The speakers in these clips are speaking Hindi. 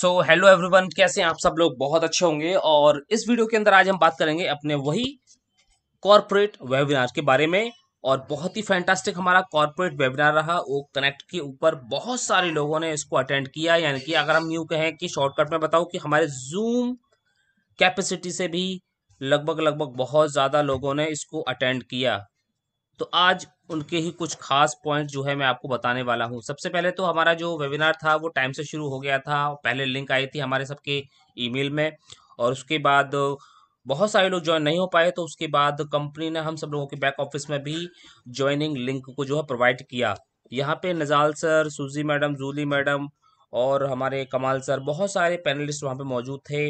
सो हेलो एवरीवन कैसे हैं आप सब लोग बहुत अच्छे होंगे और इस वीडियो के अंदर आज हम बात करेंगे अपने वही कॉरपोरेट वेबिनार के बारे में और बहुत ही फैंटास्टिक हमारा कॉरपोरेट वेबिनार रहा वो कनेक्ट के ऊपर बहुत सारे लोगों ने इसको अटेंड किया यानी कि अगर हम यूँ कहें कि शॉर्टकट में बताऊँ कि हमारे जूम कैपेसिटी से भी लगभग लगभग बहुत ज़्यादा लोगों ने इसको अटेंड किया तो आज उनके ही कुछ खास पॉइंट जो है मैं आपको बताने वाला हूँ सबसे पहले तो हमारा जो वेबिनार था वो टाइम से शुरू हो गया था पहले लिंक आई थी हमारे सबके ईमेल में और उसके बाद बहुत सारे लोग ज्वाइन नहीं हो पाए तो उसके बाद कंपनी ने हम सब लोगों के बैक ऑफिस में भी ज्वाइनिंग लिंक को जो है प्रोवाइड किया यहाँ पे नजाल sir Suji madam Julie madam और हमारे कमाल सर बहुत सारे पैनलिस्ट वहाँ पे मौजूद थे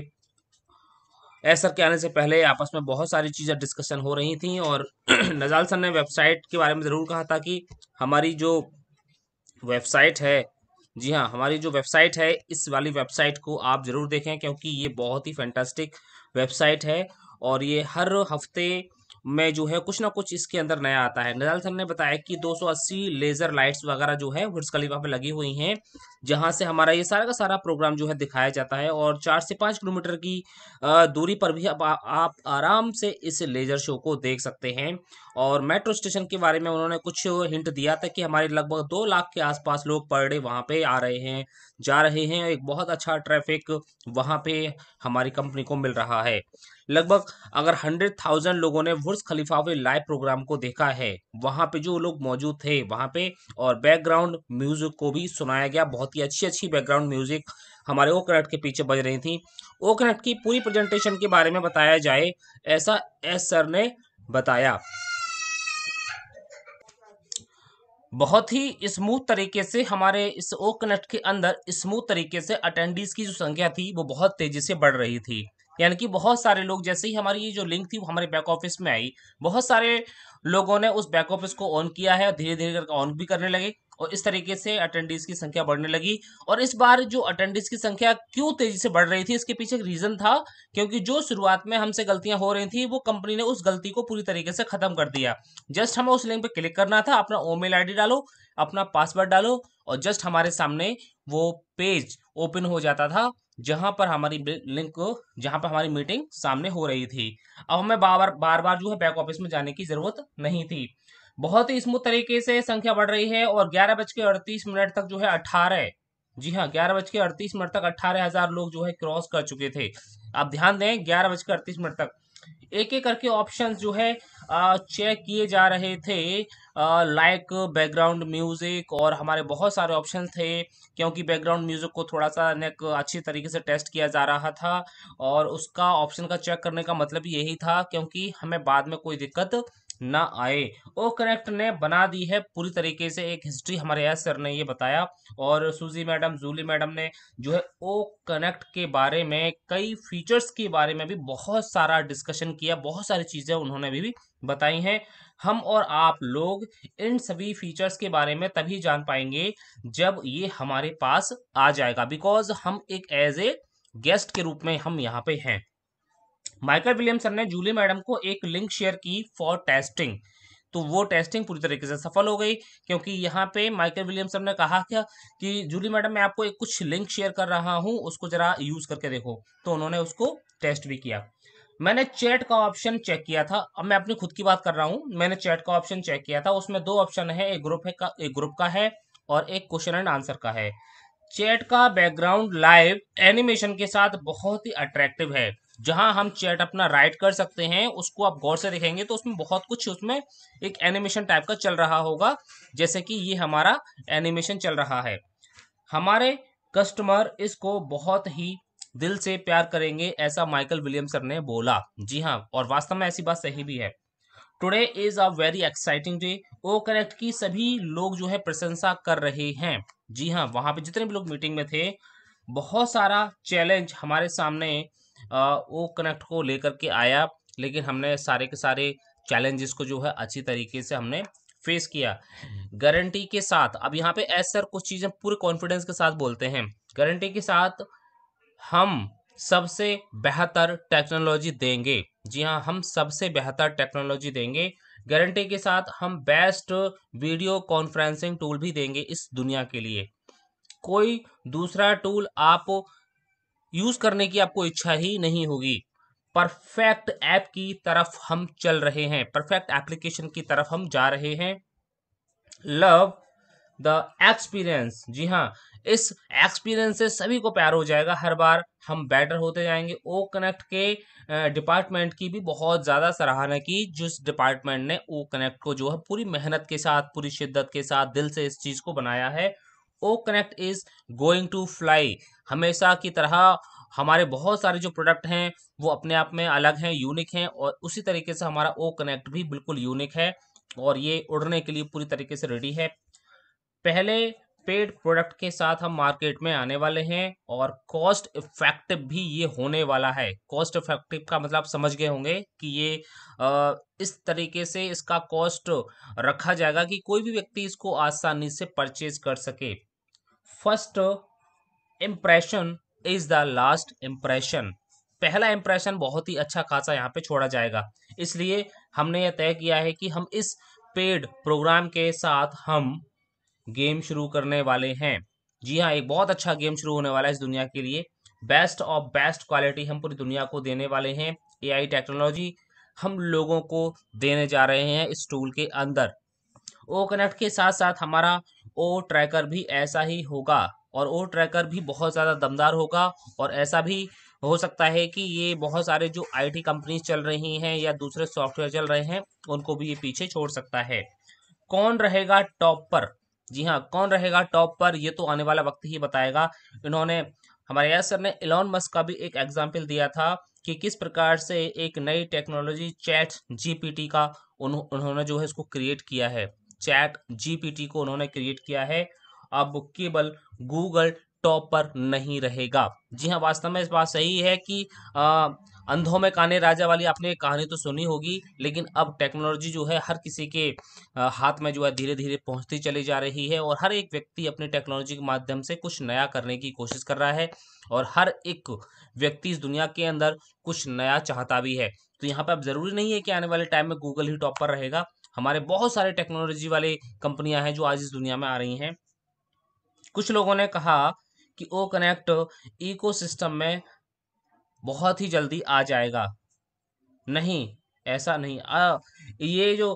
एसर के आने से पहले आपस में बहुत सारी चीज़ें डिस्कशन हो रही थी और नज़ाल सर ने वेबसाइट के बारे में ज़रूर कहा था कि हमारी जो वेबसाइट है जी हाँ हमारी जो वेबसाइट है इस वाली वेबसाइट को आप ज़रूर देखें क्योंकि ये बहुत ही फैंटास्टिक वेबसाइट है और ये हर हफ्ते में जो है कुछ ना कुछ इसके अंदर नया आता है नजाल सर ने बताया कि 280 लेजर लाइट्स वगैरह जो है बुर्ज खलीफा पे लगी हुई हैं जहां से हमारा ये सारा का सारा प्रोग्राम जो है दिखाया जाता है और चार से पाँच किलोमीटर की दूरी पर भी आप, आप आराम से इस लेजर शो को देख सकते हैं और मेट्रो स्टेशन के बारे में उन्होंने कुछ हिंट दिया था कि हमारे लगभग दो लाख के आसपास लोग पर डे वहाँ पे आ रहे हैं जा रहे हैं एक बहुत अच्छा ट्रैफिक वहाँ पे हमारी कंपनी को मिल रहा है लगभग अगर हंड्रेड थाउजेंड लोगों ने बुर्ज खलीफा हुए लाइव प्रोग्राम को देखा है वहां पे जो लोग मौजूद थे वहां पे और बैकग्राउंड म्यूजिक को भी सुनाया गया बहुत ही अच्छी अच्छी बैकग्राउंड म्यूजिक हमारे ओकनट के पीछे बज रही थी ओकनट की पूरी प्रेजेंटेशन के बारे में बताया जाए ऐसा एस सर ने बताया बहुत ही स्मूथ तरीके से हमारे इस ओ के अंदर स्मूथ तरीके से अटेंडीज की जो संख्या थी वो बहुत तेजी से बढ़ रही थी यानी कि बहुत सारे लोग जैसे ही हमारी ये जो लिंक थी वो हमारे बैक ऑफिस में आई बहुत सारे लोगों ने उस बैक ऑफिस को ऑन किया है और धीरे धीरे करके ऑन भी करने लगे और इस तरीके से अटेंडीज की संख्या बढ़ने लगी और इस बार जो अटेंडीज की संख्या क्यों तेजी से बढ़ रही थी इसके पीछे एक रीजन था क्योंकि जो शुरुआत में हमसे गलतियां हो रही थी वो कंपनी ने उस गलती को पूरी तरीके से खत्म कर दिया जस्ट हमें उस लिंक पे क्लिक करना था अपना ओमेल आईडी डालो अपना पासवर्ड डालो और जस्ट हमारे सामने वो पेज ओपन हो जाता था जहां पर हमारी लिंक को जहां पर हमारी मीटिंग सामने हो रही थी अब हमें बार बार बार जो है बैक ऑफिस में जाने की जरूरत नहीं थी बहुत ही स्मूथ तरीके से संख्या बढ़ रही है और ग्यारह बज के अड़तीस मिनट तक जो है अठारह जी हाँ ग्यारह बज के अड़तीस मिनट तक अट्ठारह हजार लोग जो है क्रॉस कर चुके थे आप ध्यान दें ग्यारह बज के अड़तीस मिनट तक एक एक करके ऑप्शंस जो है चेक किए जा रहे थे लाइक बैकग्राउंड म्यूज़िक और हमारे बहुत सारे ऑप्शन थे क्योंकि बैकग्राउंड म्यूज़िक को थोड़ा सा नेक अच्छी तरीके से टेस्ट किया जा रहा था और उसका ऑप्शन का चेक करने का मतलब यही था क्योंकि हमें बाद में कोई दिक्कत ना आए ओ कनेक्ट ने बना दी है पूरी तरीके से एक हिस्ट्री हमारे एस सर ने ये बताया और सुजी मैडम जूली मैडम ने जो है ओ कनेक्ट के बारे में कई फीचर्स के बारे में भी बहुत सारा डिस्कशन किया बहुत सारी चीज़ें उन्होंने भी, भी बताई हैं हम और आप लोग इन सभी फीचर्स के बारे में तभी जान पाएंगे जब ये हमारे पास आ जाएगा बिकॉज हम एक एज ए गेस्ट के रूप में हम यहाँ पे हैं माइकल विलियमसन ने जूली मैडम को एक लिंक शेयर की फॉर टेस्टिंग तो वो टेस्टिंग पूरी तरीके से सफल हो गई क्योंकि यहाँ पे माइकल विलियमसन ने कहा क्या कि जूली मैडम मैं आपको एक कुछ लिंक शेयर कर रहा हूँ उसको जरा यूज करके देखो तो उन्होंने उसको टेस्ट भी किया मैंने चैट का ऑप्शन चेक किया था अब मैं अपनी खुद की बात कर रहा हूँ मैंने चैट का ऑप्शन चेक किया था उसमें दो ऑप्शन है एक ग्रुप है का एक ग्रुप का है और एक क्वेश्चन एंड आंसर का है चैट का बैकग्राउंड लाइव एनिमेशन के साथ बहुत ही अट्रैक्टिव है जहां हम चैट अपना राइट कर सकते हैं उसको आप गौर से देखेंगे तो उसमें बहुत कुछ उसमें एक एनिमेशन टाइप का चल रहा होगा जैसे कि ये हमारा एनिमेशन चल रहा है हमारे कस्टमर इसको बहुत ही दिल से प्यार करेंगे ऐसा माइकल विलियम सर ने बोला जी हाँ और वास्तव में ऐसी बात सही भी है today is a very exciting day O correct की सभी लोग जो है प्रशंसा कर रहे हैं जी हाँ वहां पे जितने भी लोग मीटिंग में थे बहुत सारा चैलेंज हमारे सामने वो कनेक्ट को लेकर के आया लेकिन हमने सारे के सारे चैलेंजेस को जो है अच्छी तरीके से हमने फेस किया गारंटी हम्म। के साथ अब यहाँ पे ऐसे सर कुछ चीज़ें पूरे कॉन्फिडेंस के साथ बोलते हैं गारंटी के साथ हम सबसे बेहतर टेक्नोलॉजी देंगे जी हाँ हम सबसे बेहतर टेक्नोलॉजी देंगे गारंटी के साथ हम बेस्ट वीडियो कॉन्फ्रेंसिंग टूल भी देंगे इस दुनिया के लिए कोई दूसरा टूल आप यूज करने की आपको इच्छा ही नहीं होगी परफेक्ट ऐप की तरफ हम चल रहे हैं परफेक्ट एप्लीकेशन की तरफ हम जा रहे हैं लव द एक्सपीरियंस जी हाँ इस एक्सपीरियंस से सभी को प्यार हो जाएगा हर बार हम बेटर होते जाएंगे ओ कनेक्ट के डिपार्टमेंट की भी बहुत ज़्यादा सराहना की जिस डिपार्टमेंट ने ओ कनेक्ट को जो है पूरी मेहनत के साथ पूरी शिद्दत के साथ दिल से इस चीज़ को बनाया है O connect is going to fly हमेशा की तरह हमारे बहुत सारे जो प्रोडक्ट हैं वो अपने आप में अलग हैं यूनिक हैं और उसी तरीके से हमारा ओ कनेक्ट भी बिल्कुल यूनिक है और ये उड़ने के लिए पूरी तरीके से रेडी है पहले पेड प्रोडक्ट के साथ हम मार्केट में आने वाले हैं और कॉस्ट इफेक्टिव भी ये होने वाला है कॉस्ट इफेक्टिव का मतलब समझ गए होंगे कि ये आ, इस तरीके से इसका कॉस्ट रखा जाएगा कि कोई भी व्यक्ति इसको आसानी से परचेज कर सके first impression is the last impression पहला इम्प्रेशन बहुत ही अच्छा खासा यहाँ पे छोड़ा जाएगा इसलिए हमने यह तय किया है कि हम इस पेड प्रोग्राम के साथ हम गेम शुरू करने वाले हैं जी हाँ एक बहुत अच्छा गेम शुरू होने वाला है इस दुनिया के लिए बेस्ट ऑफ बेस्ट क्वालिटी हम पूरी दुनिया को देने वाले हैं एआई टेक्नोलॉजी हम लोगों को देने जा रहे हैं इस टूल के अंदर ओ कनेक्ट के साथ साथ हमारा ओ ट्रैकर भी ऐसा ही होगा और ओ ट्रैकर भी बहुत ज़्यादा दमदार होगा और ऐसा भी हो सकता है कि ये बहुत सारे जो आईटी कंपनीज चल रही हैं या दूसरे सॉफ्टवेयर चल रहे हैं उनको भी ये पीछे छोड़ सकता है कौन रहेगा टॉप पर जी हाँ कौन रहेगा टॉप पर ये तो आने वाला वक्त ही बताएगा इन्होंने हमारे यार सर ने इलॉन मस्क का भी एक एग्जाम्पल दिया था कि किस प्रकार से एक नई टेक्नोलॉजी चैट जीपीटी का उन्होंने जो है इसको क्रिएट किया है चैट जीपीटी को उन्होंने क्रिएट किया है अब केवल गूगल टॉप पर नहीं रहेगा जी हाँ वास्तव में इस बात सही है कि आ, अंधों में काने राजा वाली आपने कहानी तो सुनी होगी लेकिन अब टेक्नोलॉजी जो है हर किसी के हाथ में जो है धीरे धीरे पहुंचती चली जा रही है और हर एक व्यक्ति अपनी टेक्नोलॉजी के माध्यम से कुछ नया करने की कोशिश कर रहा है और हर एक व्यक्ति इस दुनिया के अंदर कुछ नया चाहता भी है तो यहाँ पर अब ज़रूरी नहीं है कि आने वाले टाइम में गूगल ही टॉप पर रहेगा हमारे बहुत सारे टेक्नोलॉजी वाले कंपनियां हैं जो आज इस दुनिया में आ रही हैं कुछ लोगों ने कहा कि ओ कनेक्ट इकोसिस्टम में बहुत ही जल्दी आ जाएगा नहीं ऐसा नहीं आ, ये जो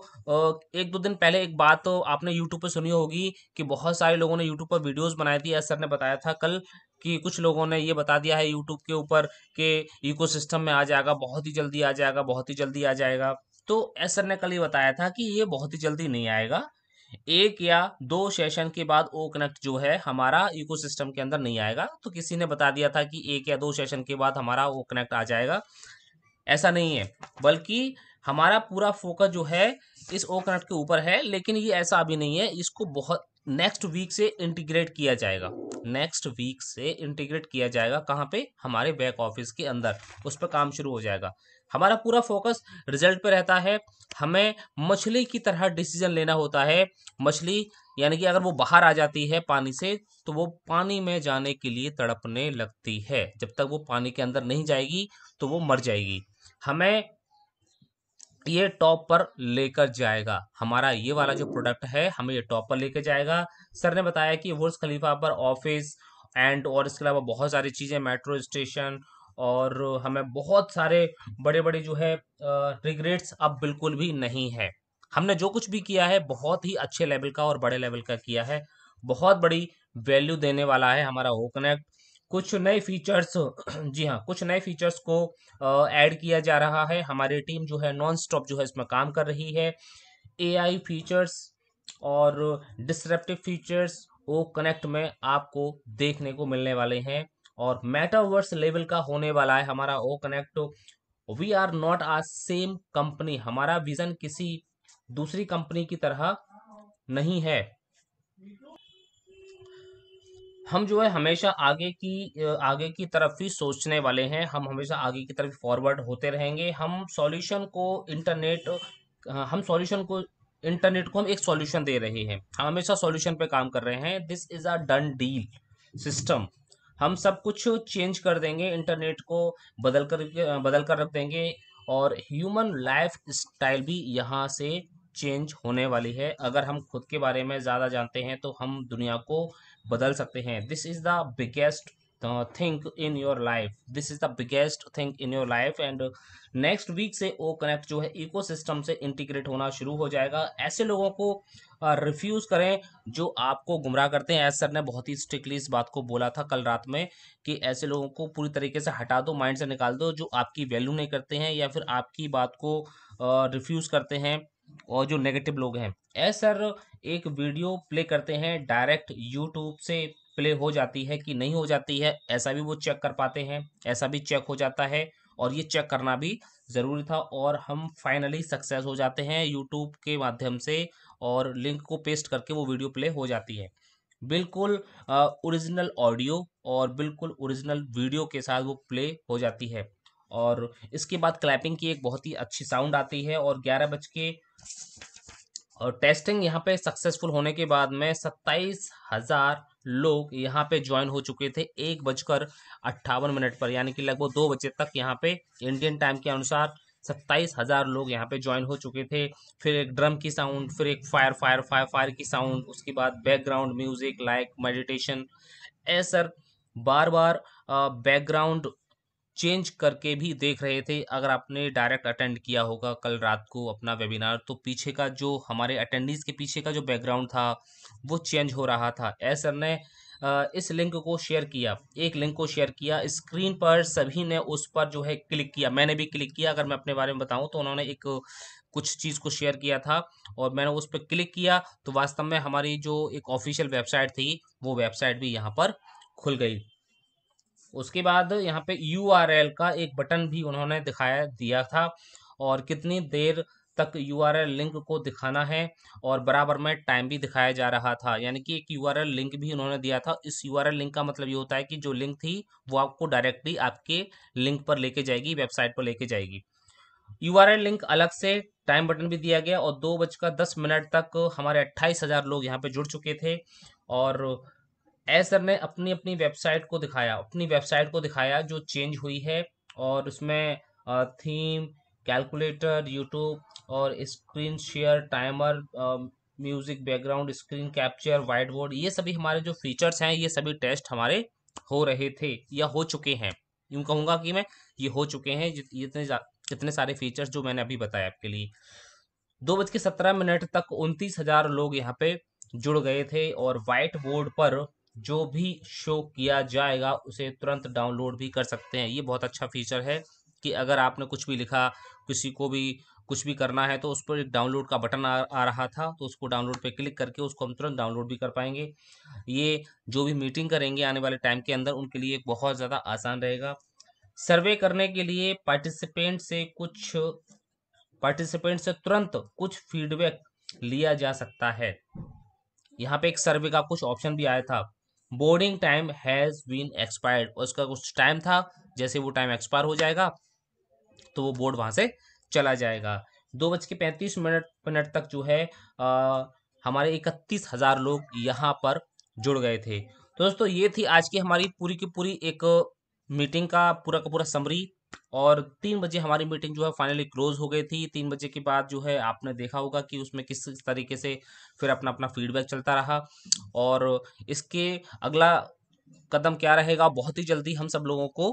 एक दो दिन पहले एक बात तो आपने यूट्यूब पर सुनी होगी कि बहुत सारे लोगों ने यूट्यूब पर वीडियोस बनाई थी सर ने बताया था कल कि कुछ लोगों ने ये बता दिया है यूट्यूब के ऊपर कि इकोसिस्टम में आ जाएगा बहुत ही जल्दी आ जाएगा बहुत ही जल्दी आ जाएगा तो एस ने कल ये बताया था कि ये बहुत ही जल्दी नहीं आएगा एक या दो सेशन के बाद ओ कनेक्ट जो है हमारा इकोसिस्टम के अंदर नहीं आएगा तो किसी ने बता दिया था कि एक या दो सेशन के बाद हमारा ओ कनेक्ट आ जाएगा ऐसा नहीं है बल्कि हमारा पूरा फोकस जो है इस ओ कनेक्ट के ऊपर है लेकिन ये ऐसा अभी नहीं है इसको बहुत नेक्स्ट वीक से इंटीग्रेट किया जाएगा नेक्स्ट वीक से इंटीग्रेट किया जाएगा कहाँ पे हमारे बैक ऑफिस के अंदर उस पर काम शुरू हो जाएगा हमारा पूरा फोकस रिजल्ट पे रहता है हमें मछली की तरह डिसीजन लेना होता है मछली यानी कि अगर वो बाहर आ जाती है पानी से तो वो पानी में जाने के लिए तड़पने लगती है जब तक वो पानी के अंदर नहीं जाएगी तो वो मर जाएगी हमें ये टॉप पर लेकर जाएगा हमारा ये वाला जो प्रोडक्ट है हमें ये टॉप पर लेकर जाएगा सर ने बताया कि वर्स खलीफा पर ऑफिस एंड और इसके अलावा बहुत सारी चीज़ें मेट्रो स्टेशन और हमें बहुत सारे बड़े बड़े जो है रिग्रेट्स अब बिल्कुल भी नहीं है हमने जो कुछ भी किया है बहुत ही अच्छे लेवल का और बड़े लेवल का किया है बहुत बड़ी वैल्यू देने वाला है हमारा हो कनेक्ट कुछ नए फीचर्स जी हाँ कुछ नए फीचर्स को ऐड किया जा रहा है हमारी टीम जो है नॉन स्टॉप जो है इसमें काम कर रही है ए फीचर्स और डिस्ट्रप्टिव फीचर्स वो कनेक्ट में आपको देखने को मिलने वाले हैं और मेटावर्स लेवल का होने वाला है हमारा O Connect we are not a same company हमारा विजन किसी दूसरी कंपनी की तरह नहीं है हम जो है हमेशा आगे की आगे की तरफ ही सोचने वाले हैं हम हमेशा आगे की तरफ फॉरवर्ड होते रहेंगे हम सॉल्यूशन को इंटरनेट हम सॉल्यूशन को इंटरनेट को हम एक सॉल्यूशन दे रहे हैं हम हमेशा सॉल्यूशन पे काम कर रहे हैं this is a done deal system हम सब कुछ चेंज कर देंगे इंटरनेट को बदल कर बदल कर रख देंगे और ह्यूमन लाइफ स्टाइल भी यहाँ से चेंज होने वाली है अगर हम खुद के बारे में ज़्यादा जानते हैं तो हम दुनिया को बदल सकते हैं this is the biggest think in your life this is the biggest think in your life and next week से ओ कनेक्ट जो है इकोसिस्टम से इंटीग्रेट होना शुरू हो जाएगा ऐसे लोगों को रिफ्यूज़ करें जो आपको गुमराह करते हैं एस सर ने बहुत ही स्ट्रिक्टली इस बात को बोला था कल रात में कि ऐसे लोगों को पूरी तरीके से हटा दो माइंड से निकाल दो जो आपकी वैल्यू नहीं करते हैं या फिर आपकी बात को रिफ्यूज़ करते हैं और जो नेगेटिव लोग हैं एस सर एक वीडियो प्ले करते हैं डायरेक्ट यूट्यूब से प्ले हो जाती है कि नहीं हो जाती है ऐसा भी वो चेक कर पाते हैं ऐसा भी चेक हो जाता है और ये चेक करना भी ज़रूरी था और हम फाइनली सक्सेस हो जाते हैं यूट्यूब के माध्यम से और लिंक को पेस्ट करके वो वीडियो प्ले हो जाती है बिल्कुल ओरिजिनल ऑडियो और बिल्कुल ओरिजिनल वीडियो के साथ वो प्ले हो जाती है और इसके बाद क्लैपिंग की एक बहुत ही अच्छी साउंड आती है और ग्यारह बज के और टेस्टिंग यहाँ पे सक्सेसफुल होने के बाद में सत्ताईस हज़ार लोग यहाँ पे ज्वाइन हो चुके थे एक बजकर अट्ठावन मिनट पर यानी कि लगभग दो बजे तक यहाँ पे इंडियन टाइम के अनुसार सत्ताईस हज़ार लोग यहाँ पे ज्वाइन हो चुके थे फिर एक ड्रम की साउंड फिर एक फायर फायर फायर फायर की साउंड उसके बाद बैकग्राउंड म्यूजिक लाइक मेडिटेशन ऐसा बार बार बैकग्राउंड चेंज करके भी देख रहे थे अगर आपने डायरेक्ट अटेंड किया होगा कल रात को अपना वेबिनार तो पीछे का जो हमारे अटेंडीज के पीछे का जो बैकग्राउंड था वो चेंज हो रहा था ऐसा ने इस लिंक को शेयर किया एक लिंक को शेयर किया स्क्रीन पर सभी ने उस पर जो है क्लिक किया मैंने भी क्लिक किया अगर मैं अपने बारे में बताऊं तो उन्होंने एक कुछ चीज़ को शेयर किया था और मैंने उस पर क्लिक किया तो वास्तव में हमारी जो एक ऑफिशियल वेबसाइट थी वो वेबसाइट भी यहाँ पर खुल गई उसके बाद यहाँ पे यू का एक बटन भी उन्होंने दिखाया दिया था और कितनी देर तक यू लिंक को दिखाना है और बराबर में टाइम भी दिखाया जा रहा था यानी कि एक यू लिंक भी उन्होंने दिया था इस यू लिंक का मतलब ये होता है कि जो लिंक थी वो आपको डायरेक्टली आपके लिंक पर लेके जाएगी वेबसाइट पर लेके जाएगी यू लिंक अलग से टाइम बटन भी दिया गया और दो बजकर दस मिनट तक हमारे अट्ठाईस हज़ार लोग यहाँ पर जुड़ चुके थे और एसर ने अपनी अपनी वेबसाइट को दिखाया अपनी वेबसाइट को दिखाया जो चेंज हुई है और उसमें थीम कैलकुलेटर यूट्यूब और screen share timer music background screen capture white board ये सभी हमारे जो फीचर्स हैं ये सभी टेस्ट हमारे हो रहे थे या हो चुके हैं यूँ कहूँगा कि मैं ये हो चुके हैं जितने इतने सारे फीचर्स जो मैंने अभी बताया आपके लिए दो बज के सत्रह मिनट तक उनतीस हजार लोग यहाँ पे जुड़ गए थे और वाइट बोर्ड पर जो भी शो किया जाएगा उसे तुरंत डाउनलोड भी कर सकते हैं ये बहुत अच्छा फीचर है कि अगर आपने कुछ भी लिखा किसी को भी कुछ भी करना है तो उस पर एक डाउनलोड का बटन आ, आ रहा था तो उसको डाउनलोड पे क्लिक करके उसको हम तुरंत डाउनलोड भी कर पाएंगे ये जो भी मीटिंग करेंगे आने वाले टाइम के अंदर उनके लिए बहुत ज़्यादा आसान रहेगा सर्वे करने के लिए पार्टिसिपेंट से कुछ पार्टिसिपेंट से तुरंत कुछ फीडबैक लिया जा सकता है यहाँ पे एक सर्वे का कुछ ऑप्शन भी आया था boarding time has been expired उसका कुछ टाइम था जैसे वो टाइम एक्सपायर हो जाएगा तो वो बोर्ड वहां से चला जाएगा दो बज के पैंतीस मिनट मिनट तक जो है आ, हमारे इकतीस हज़ार लोग यहाँ पर जुड़ गए थे तो दोस्तों ये थी आज की हमारी पूरी की पूरी एक मीटिंग का पूरा का पूरा समरी और तीन बजे हमारी मीटिंग जो है फाइनली क्लोज हो गई थी तीन बजे के बाद जो है आपने देखा होगा कि उसमें किस तरीके से फिर अपना अपना फीडबैक चलता रहा और इसके अगला कदम क्या रहेगा बहुत ही जल्दी हम सब लोगों को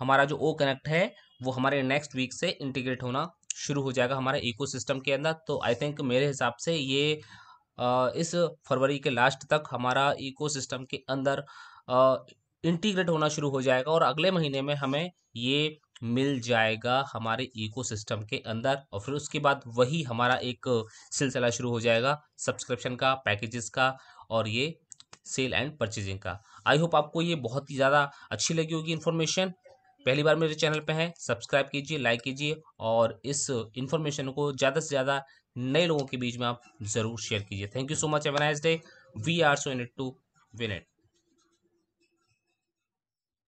हमारा जो ओ कनेक्ट है वो हमारे नेक्स्ट वीक से इंटीग्रेट होना शुरू हो जाएगा हमारे इको के अंदर तो आई थिंक मेरे हिसाब से ये इस फरवरी के लास्ट तक हमारा इको के अंदर इंटीग्रेट होना शुरू हो जाएगा और अगले महीने में हमें ये मिल जाएगा हमारे इकोसिस्टम के अंदर और फिर उसके बाद वही हमारा एक सिलसिला शुरू हो जाएगा सब्सक्रिप्शन का पैकेजेस का और ये सेल एंड परचेजिंग का आई होप आपको ये बहुत ही ज़्यादा अच्छी लगी होगी इन्फॉर्मेशन पहली बार मेरे चैनल पे हैं सब्सक्राइब कीजिए लाइक कीजिए और इस इन्फॉर्मेशन को ज़्यादा से ज़्यादा नए लोगों के बीच में आप ज़रूर शेयर कीजिए thank you so much have a nice day we are so in to win it